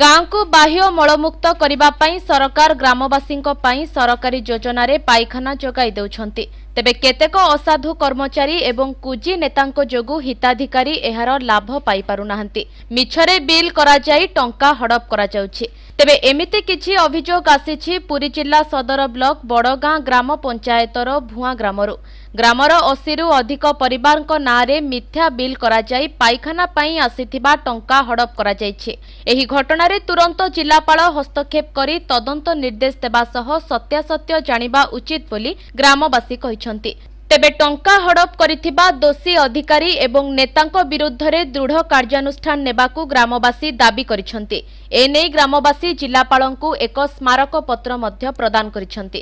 ଗାଁକୁ ବାହ୍ୟ ମଳମୁକ୍ତ କରିବା ପାଇଁ ସରକାର ଗ୍ରାମବାସୀଙ୍କ ପାଇଁ ସରକାରୀ ଯୋଜନାରେ ପାଇଖାନା ଯୋଗାଇ ଦେଉଛନ୍ତି ତେବେ କେତେକ ଅସାଧୁ କର୍ମଚାରୀ ଏବଂ କୁଜି ନେତାଙ୍କ ଯୋଗୁଁ ହିତାଧିକାରୀ ଏହାର ଲାଭ ପାଇପାରୁନାହାନ୍ତି ମିଛରେ ବିଲ୍ କରାଯାଇ ଟଙ୍କା ହଡପ କରାଯାଉଛି ତେବେ ଏମିତି କିଛି ଅଭିଯୋଗ ଆସିଛି ପୁରୀ ଜିଲ୍ଲା ସଦର ବ୍ଲକ ବଡ଼ଗାଁ ଗ୍ରାମ ପଞ୍ଚାୟତର ଭୂଆଁ ଗ୍ରାମରୁ ଗ୍ରାମର ଅଶୀରୁ ଅଧିକ ପରିବାରଙ୍କ ନାଁରେ ମିଥ୍ୟା ବିଲ୍ କରାଯାଇ ପାଇଖାନା ପାଇଁ ଆସିଥିବା ଟଙ୍କା ହଡପ କରାଯାଇଛି ଏହି ଘଟଣା ଘଟଣାରେ ତୁରନ୍ତ ଜିଲ୍ଲାପାଳ ହସ୍ତକ୍ଷେପ କରି ତଦନ୍ତ ନିର୍ଦ୍ଦେଶ ଦେବା ସହ ସତ୍ୟାସତ୍ୟ ଜାଣିବା ଉଚିତ ବୋଲି ଗ୍ରାମବାସୀ କହିଛନ୍ତି ତେବେ ଟଙ୍କା ହଡପ କରିଥିବା ଦୋଷୀ ଅଧିକାରୀ ଏବଂ ନେତାଙ୍କ ବିରୁଦ୍ଧରେ ଦୃଢ କାର୍ଯ୍ୟାନୁଷ୍ଠାନ ନେବାକୁ ଗ୍ରାମବାସୀ ଦାବି କରିଛନ୍ତି ଏନେଇ ଗ୍ରାମବାସୀ ଜିଲ୍ଲାପାଳଙ୍କୁ ଏକ ସ୍ମାରକପତ୍ର ମଧ୍ୟ ପ୍ରଦାନ କରିଛନ୍ତି